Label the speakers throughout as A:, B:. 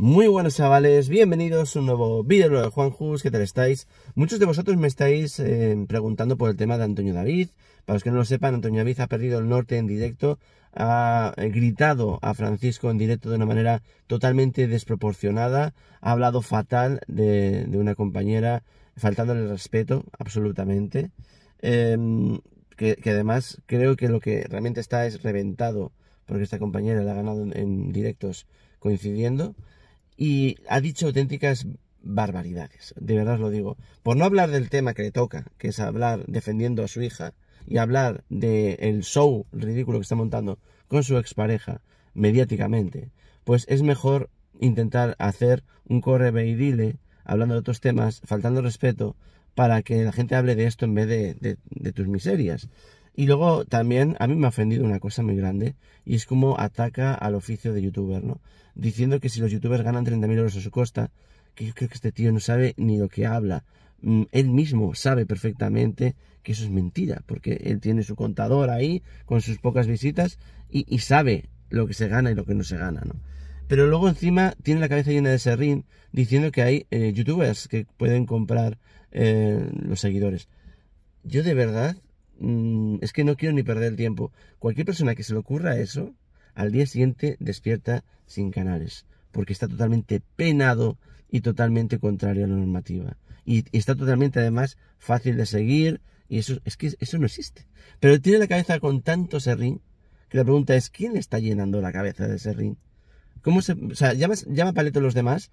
A: Muy buenos chavales, bienvenidos a un nuevo vídeo de Juan Jus, ¿qué tal estáis? Muchos de vosotros me estáis eh, preguntando por el tema de Antonio David. Para los que no lo sepan, Antonio David ha perdido el norte en directo, ha eh, gritado a Francisco en directo de una manera totalmente desproporcionada, ha hablado fatal de, una compañera, faltándole respeto absolutamente, em, que, además creo que lo que realmente está es reventado, porque esta compañera la ha ganado en directos coincidiendo y ha dicho auténticas barbaridades, de verdad lo digo. Por no hablar del tema que le toca, que es hablar defendiendo a su hija y hablar del el show ridículo que está montando con su expareja mediáticamente, pues es mejor intentar hacer un veidile hablando de otros temas, faltando respeto, para que la gente hable de esto en vez de, de tus miserias. Y luego también a mí me ha ofendido una cosa muy grande y es como ataca al oficio de youtuber, ¿no? Diciendo que si los youtubers ganan 30.000 euros a su costa, que yo creo que este tío no sabe ni lo que habla. Mm, él mismo sabe perfectamente que eso es mentira, porque él tiene su contador ahí con sus pocas visitas y, sabe lo que se gana y lo que no se gana, ¿no? pero luego encima tiene la cabeza llena de serrín diciendo que hay eh, youtubers que pueden comprar eh, los seguidores. Yo de verdad Mm, es que no quiero ni perder el tiempo. Cualquier persona que se le ocurra eso, al día siguiente despierta sin canales, porque está totalmente penado y totalmente contrario a la normativa. Y, está totalmente además fácil de seguir, y eso es que eso no existe. Pero tiene la cabeza con tanto serrín que la pregunta es ¿quién le está llenando la cabeza de serrín? ¿Cómo se, llama, llama paleto a los demás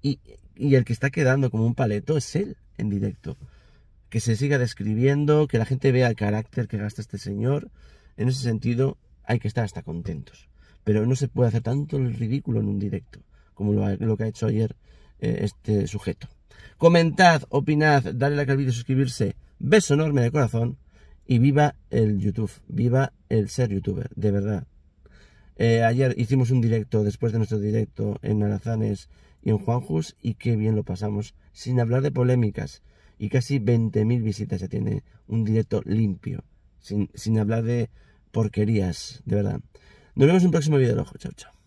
A: y, y el que está quedando como un paleto es él en directo que se siga describiendo, que la gente vea el carácter que gasta este señor. En ese sentido, hay que estar hasta contentos. Pero no se puede hacer tanto el ridículo en un directo como lo, que ha hecho ayer eh, este sujeto. Comentad, opinad, dale la al vídeo, suscribirse. Beso enorme de corazón y viva el YouTube, viva el ser youtuber, de verdad. Eh, ayer hicimos un directo, después de nuestro directo en Alazanes y en Juanjus, y qué bien lo pasamos, sin hablar de polémicas, y casi 20.000 visitas ya tiene un directo limpio, sin, sin hablar de porquerías, de verdad. Nos vemos en un próximo video, ojo, chao, chao.